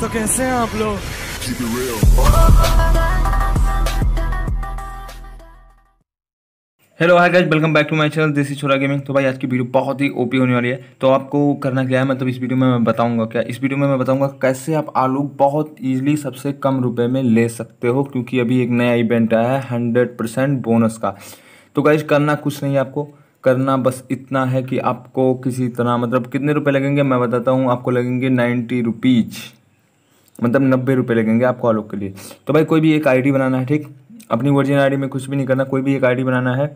तो कैसे हैं आप लोग hello hi guys welcome back to my channel Desi Chhora gaming तो भाई आज की वीडियो बहुत ही ओपी होने वाली है तो आपको करना क्या है मतलब इस वीडियो में मैं बताऊंगा क्या इस वीडियो में मैं बताऊंगा कैसे आप आलू बहुत इजीली सबसे कम रुपए में ले सकते हो क्योंकि अभी एक नया इवेंट आया है हंड्रेड परसेंट बोनस का तो गाइज करना कुछ नहीं है आपको करना बस इतना है कि आपको किसी तरह मतलब कितने रुपए लगेंगे मैं बताता हूँ आपको लगेंगे नाइन्टी रुपीज़ मतलब नब्बे रुपये लगेंगे आपको आलोक के लिए तो भाई कोई भी एक आईडी बनाना है ठीक अपनी ओरिजिनल आईडी में कुछ भी नहीं करना कोई भी एक आईडी बनाना है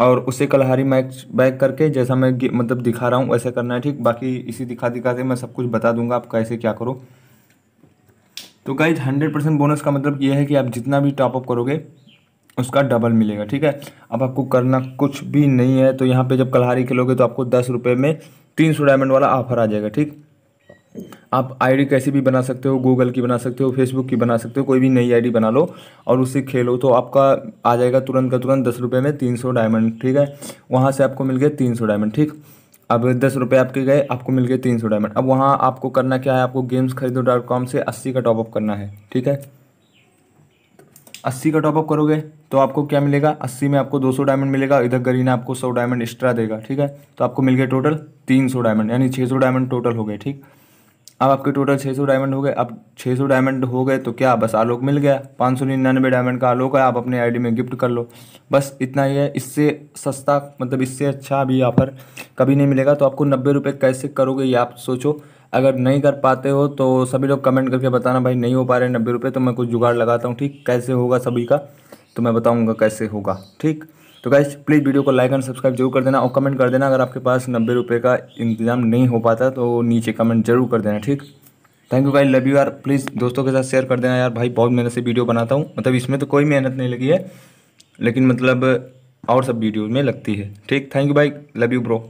और उसे कलहारी मैच बैक करके जैसा मैं मतलब दिखा रहा हूँ वैसा करना है ठीक बाकी इसी दिखा दिखाते मैं सब कुछ बता दूंगा आप कैसे क्या करो तो गाइज हंड्रेड परसेंट बोनस का मतलब ये है कि आप जितना भी टॉपअप करोगे उसका डबल मिलेगा ठीक है अब आपको करना कुछ भी नहीं है तो यहाँ पे जब कलहारी खेलोगे तो आपको दस रुपये में तीन सौ डायमंड वाला ऑफर आ जाएगा ठीक आप आईडी कैसी भी बना सकते हो गूगल की बना सकते हो फेसबुक की बना सकते हो कोई भी नई आईडी बना लो और उससे खेलो तो आपका आ जाएगा तुरंत का तुरंत दस रुपये में तीन सौ डायमंड ठीक है वहाँ से आपको मिल गए तीन सौ डायमंड ठीक अब दस रुपये आपके गए आपको मिल गए तीन सौ डायमंड अब वहाँ आपको करना क्या है आपको गेम्स खरीदो डॉट कॉम से अस्सी का टॉपअप करना है ठीक है अस्सी का टॉपअप करोगे तो आपको क्या मिलेगा अस्सी में आपको दो सौ डायमंड मिलेगा इधर गरीना आपको सौ डायमंड एक्स्ट्रा देगा ठीक है तो आपको मिल गए टोटल तीन सौ डायमंड यानी छः सौ डायमंड टोटल हो गए ठीक अब आपके टोटल 600 डायमंड हो गए अब 600 डायमंड हो गए तो क्या बस आलोक मिल गया पाँच सौ निन्यानवे डायमंड का आलोक है आप अपने आईडी में गिफ्ट कर लो बस इतना ही है इससे सस्ता मतलब इससे अच्छा अभी ऑफर कभी नहीं मिलेगा तो आपको नब्बे रुपये कैसे करोगे ये आप सोचो अगर नहीं कर पाते हो तो सभी लोग कमेंट करके बताना भाई नहीं हो पा रहे नब्बे रुपये तो मैं कुछ जुगाड़ लगाता हूँ ठीक कैसे होगा सभी का तो मैं बताऊँगा कैसे होगा ठीक तो गाइस प्लीज़ वीडियो को लाइक एंड सब्सक्राइब जरूर कर देना और कमेंट कर देना अगर आपके पास नब्बे रुपये का इंतजाम नहीं हो पाता तो नीचे कमेंट जरूर कर देना ठीक thank you guys love you यार प्लीज़ दोस्तों के साथ शेयर कर देना यार भाई बहुत मेहनत से वीडियो बनाता हूँ मतलब इसमें तो कोई मेहनत नहीं लगी है लेकिन मतलब और सब वीडियो में लगती है ठीक थैंक यू भाई लव यू ब्रो